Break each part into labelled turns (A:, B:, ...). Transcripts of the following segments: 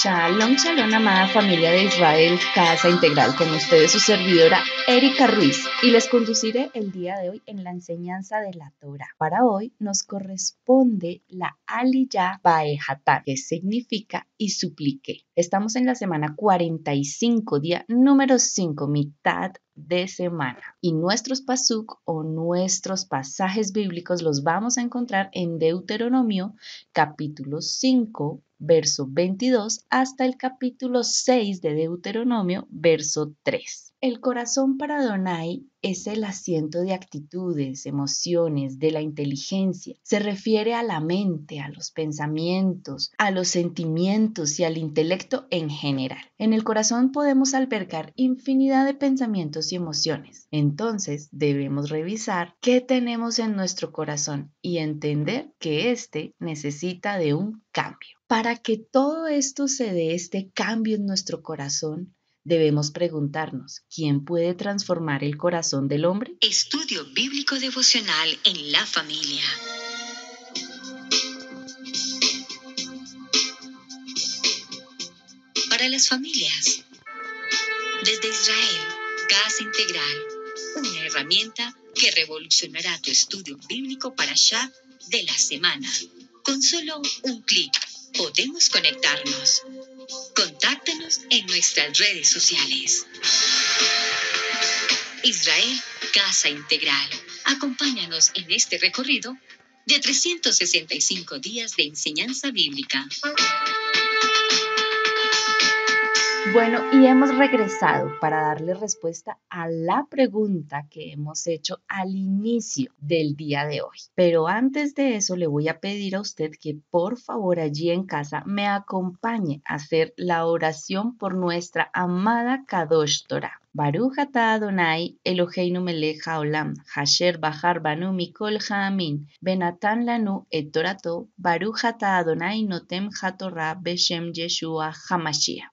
A: Shalom, shalom, amada familia de Israel, Casa Integral, con ustedes su servidora Erika Ruiz, y les conduciré el día de hoy en la enseñanza de la Torah. Para hoy nos corresponde la Aliyah Baehatar, que significa y suplique. Estamos en la semana 45, día número 5, mitad de semana. Y nuestros pasuk o nuestros pasajes bíblicos los vamos a encontrar en Deuteronomio capítulo 5, verso 22 hasta el capítulo 6 de Deuteronomio, verso 3. El corazón para Donai es el asiento de actitudes, emociones, de la inteligencia. Se refiere a la mente, a los pensamientos, a los sentimientos y al intelecto en general. En el corazón podemos albergar infinidad de pensamientos y emociones. Entonces debemos revisar qué tenemos en nuestro corazón y entender que éste necesita de un cambio. Para que todo esto se dé, este cambio en nuestro corazón, debemos preguntarnos, ¿quién puede transformar el corazón del hombre? Estudio bíblico devocional en la familia. Para las familias. Desde Israel, Casa Integral, una herramienta que revolucionará tu estudio bíblico para ya de la semana. Con solo un clic podemos conectarnos. Contáctanos en nuestras redes sociales. Israel, Casa Integral. Acompáñanos en este recorrido de 365 días de enseñanza bíblica. Bueno, y hemos regresado para darle respuesta a la pregunta que hemos hecho al inicio del día de hoy. Pero antes de eso, le voy a pedir a usted que por favor allí en casa me acompañe a hacer la oración por nuestra amada Kadosh Adonai Eloheinu melech haolam, hasher banu mikol lanu et Adonai notem Yeshua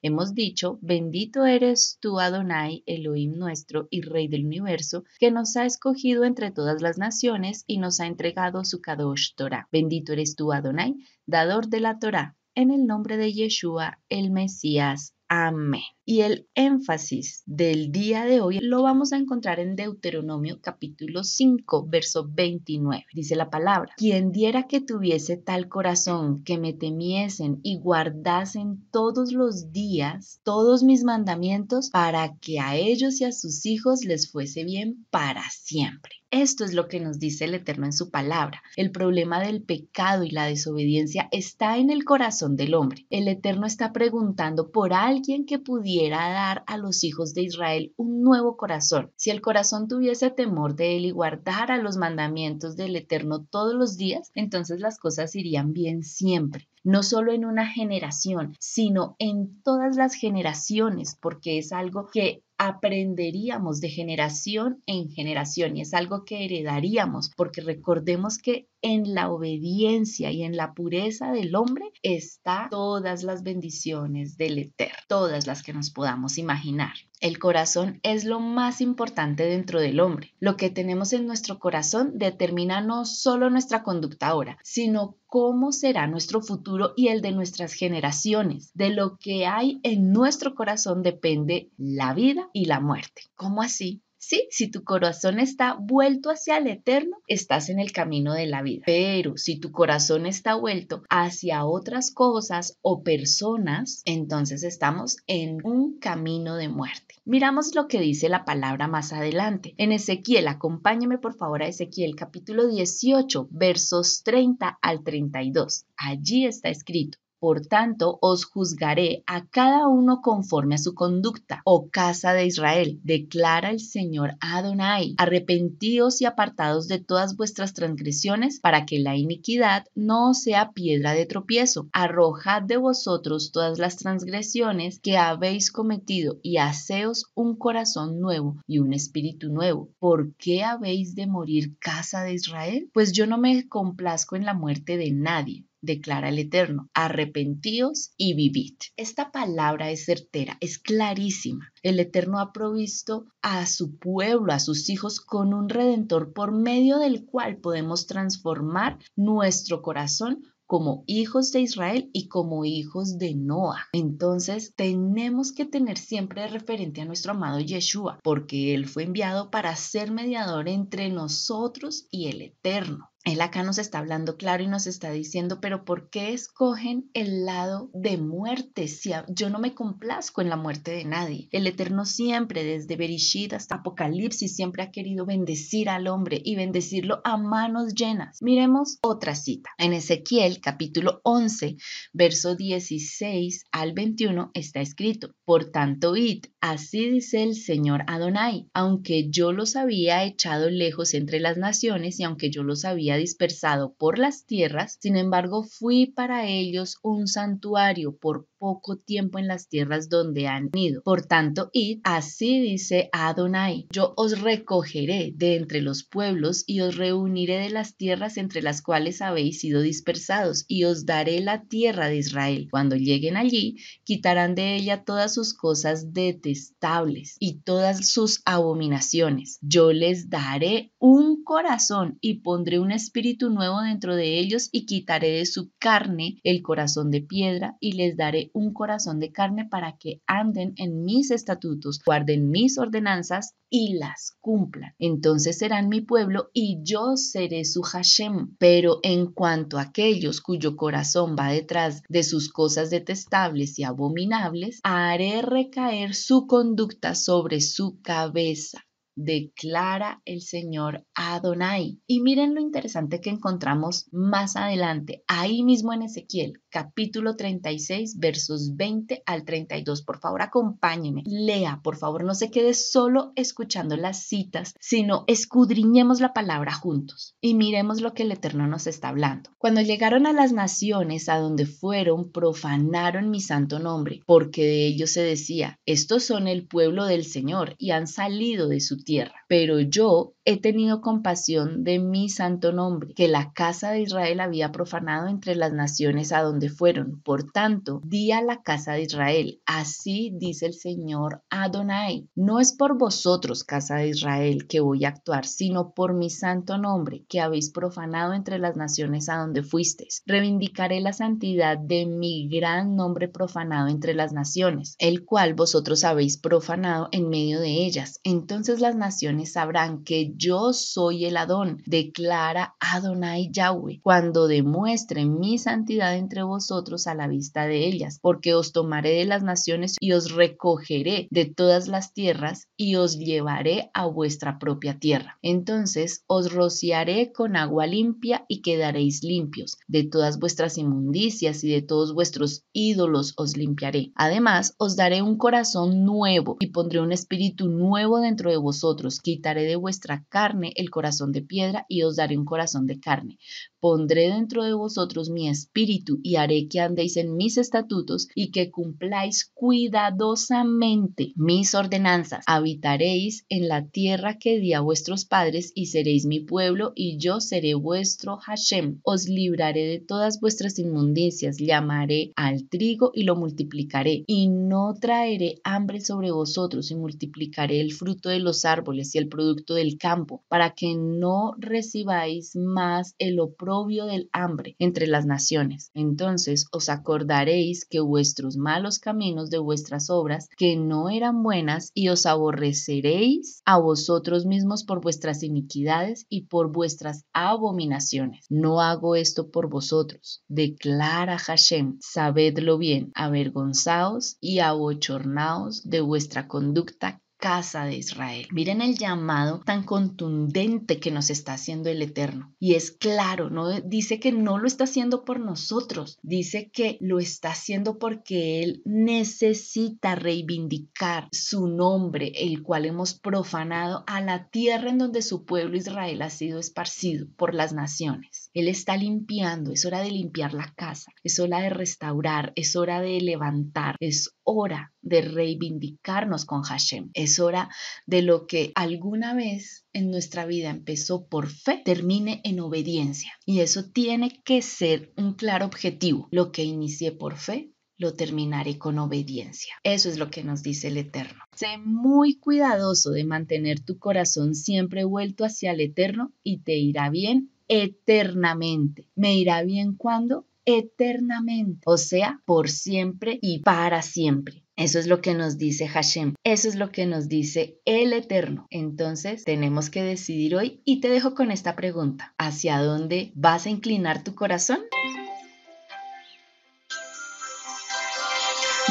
A: Hemos dicho, bendito eres tú Adonai, Elohim nuestro y Rey del universo, que nos ha escogido entre todas las naciones y nos ha entregado su Kadosh Torah. Bendito eres tú Adonai, dador de la Torah, en el nombre de Yeshua, el Mesías. Amén. Y el énfasis del día de hoy lo vamos a encontrar en Deuteronomio capítulo 5, verso 29. Dice la palabra, quien diera que tuviese tal corazón, que me temiesen y guardasen todos los días todos mis mandamientos para que a ellos y a sus hijos les fuese bien para siempre. Esto es lo que nos dice el Eterno en su palabra. El problema del pecado y la desobediencia está en el corazón del hombre. El Eterno está preguntando por alguien que pudiera dar a los hijos de Israel un nuevo corazón. Si el corazón tuviese temor de él y guardara los mandamientos del Eterno todos los días, entonces las cosas irían bien siempre no solo en una generación, sino en todas las generaciones, porque es algo que aprenderíamos de generación en generación y es algo que heredaríamos, porque recordemos que en la obediencia y en la pureza del hombre está todas las bendiciones del Eterno, todas las que nos podamos imaginar. El corazón es lo más importante dentro del hombre. Lo que tenemos en nuestro corazón determina no solo nuestra conducta ahora, sino cómo será nuestro futuro y el de nuestras generaciones. De lo que hay en nuestro corazón depende la vida y la muerte. ¿Cómo así? Sí, si tu corazón está vuelto hacia el eterno, estás en el camino de la vida. Pero si tu corazón está vuelto hacia otras cosas o personas, entonces estamos en un camino de muerte. Miramos lo que dice la palabra más adelante. En Ezequiel, acompáñame por favor a Ezequiel capítulo 18, versos 30 al 32. Allí está escrito. Por tanto, os juzgaré a cada uno conforme a su conducta, oh casa de Israel, declara el Señor Adonai. Arrepentíos y apartados de todas vuestras transgresiones, para que la iniquidad no sea piedra de tropiezo. Arrojad de vosotros todas las transgresiones que habéis cometido y haceos un corazón nuevo y un espíritu nuevo. ¿Por qué habéis de morir, casa de Israel? Pues yo no me complazco en la muerte de nadie declara el Eterno, arrepentíos y vivid. Esta palabra es certera, es clarísima. El Eterno ha provisto a su pueblo, a sus hijos, con un redentor por medio del cual podemos transformar nuestro corazón como hijos de Israel y como hijos de Noah. Entonces tenemos que tener siempre referente a nuestro amado Yeshua, porque Él fue enviado para ser mediador entre nosotros y el Eterno. Él acá nos está hablando claro y nos está diciendo, pero ¿por qué escogen el lado de muerte? Si yo no me complazco en la muerte de nadie. El Eterno siempre, desde Berishit hasta Apocalipsis, siempre ha querido bendecir al hombre y bendecirlo a manos llenas. Miremos otra cita. En Ezequiel capítulo 11, verso 16 al 21 está escrito, Por tanto, id, así dice el Señor Adonai, aunque yo los había echado lejos entre las naciones y aunque yo los había dispersado por las tierras, sin embargo fui para ellos un santuario por poco tiempo en las tierras donde han ido. Por tanto, y así dice Adonai, yo os recogeré de entre los pueblos y os reuniré de las tierras entre las cuales habéis sido dispersados y os daré la tierra de Israel. Cuando lleguen allí, quitarán de ella todas sus cosas detestables y todas sus abominaciones. Yo les daré un corazón y pondré un espíritu nuevo dentro de ellos y quitaré de su carne el corazón de piedra y les daré un corazón de carne para que anden en mis estatutos, guarden mis ordenanzas y las cumplan. Entonces serán mi pueblo y yo seré su Hashem. Pero en cuanto a aquellos cuyo corazón va detrás de sus cosas detestables y abominables, haré recaer su conducta sobre su cabeza declara el Señor Adonai. Y miren lo interesante que encontramos más adelante, ahí mismo en Ezequiel, capítulo 36, versos 20 al 32. Por favor, acompáñeme, lea, por favor, no se quede solo escuchando las citas, sino escudriñemos la palabra juntos y miremos lo que el Eterno nos está hablando. Cuando llegaron a las naciones a donde fueron, profanaron mi santo nombre, porque de ellos se decía, estos son el pueblo del Señor y han salido de su tierra, pero yo he tenido compasión de mi santo nombre, que la casa de Israel había profanado entre las naciones a donde fueron. Por tanto, di a la casa de Israel, así dice el Señor Adonai, no es por vosotros, casa de Israel, que voy a actuar, sino por mi santo nombre, que habéis profanado entre las naciones a donde fuisteis. Reivindicaré la santidad de mi gran nombre profanado entre las naciones, el cual vosotros habéis profanado en medio de ellas. Entonces las naciones sabrán que yo soy el Adón, declara Adonai Yahweh, cuando demuestre mi santidad entre vosotros a la vista de ellas, porque os tomaré de las naciones y os recogeré de todas las tierras y os llevaré a vuestra propia tierra. Entonces os rociaré con agua limpia y quedaréis limpios. De todas vuestras inmundicias y de todos vuestros ídolos os limpiaré. Además os daré un corazón nuevo y pondré un espíritu nuevo dentro de vosotros. Quitaré de vuestra carne el corazón de piedra y os daré un corazón de carne. Pondré dentro de vosotros mi espíritu y haré que andéis en mis estatutos y que cumpláis cuidadosamente mis ordenanzas. Habitaréis en la tierra que di a vuestros padres y seréis mi pueblo y yo seré vuestro Hashem. Os libraré de todas vuestras inmundicias, llamaré al trigo y lo multiplicaré y no traeré hambre sobre vosotros y multiplicaré el fruto de los árboles y el producto del campo para que no recibáis más el oprobio del hambre entre las naciones. Entonces os acordaréis que vuestros malos caminos de vuestras obras, que no eran buenas, y os aborreceréis a vosotros mismos por vuestras iniquidades y por vuestras abominaciones. No hago esto por vosotros, declara Hashem, sabedlo bien, avergonzaos y abochornaos de vuestra conducta casa de Israel. Miren el llamado tan contundente que nos está haciendo el Eterno. Y es claro, no dice que no lo está haciendo por nosotros, dice que lo está haciendo porque él necesita reivindicar su nombre, el cual hemos profanado a la tierra en donde su pueblo Israel ha sido esparcido por las naciones. Él está limpiando, es hora de limpiar la casa, es hora de restaurar, es hora de levantar, es hora de reivindicarnos con Hashem, es hora de lo que alguna vez en nuestra vida empezó por fe, termine en obediencia. Y eso tiene que ser un claro objetivo. Lo que inicié por fe, lo terminaré con obediencia. Eso es lo que nos dice el Eterno. Sé muy cuidadoso de mantener tu corazón siempre vuelto hacia el Eterno y te irá bien eternamente. ¿Me irá bien cuando? Eternamente, o sea, por siempre y para siempre. Eso es lo que nos dice Hashem, eso es lo que nos dice el Eterno. Entonces tenemos que decidir hoy y te dejo con esta pregunta. ¿Hacia dónde vas a inclinar tu corazón?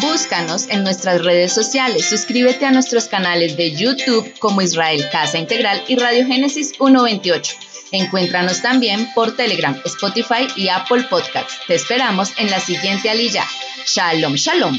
A: Búscanos en nuestras redes sociales, suscríbete a nuestros canales de YouTube como Israel Casa Integral y Radio Génesis 128. Encuéntranos también por Telegram, Spotify y Apple Podcasts. Te esperamos en la siguiente alilla. Shalom, shalom.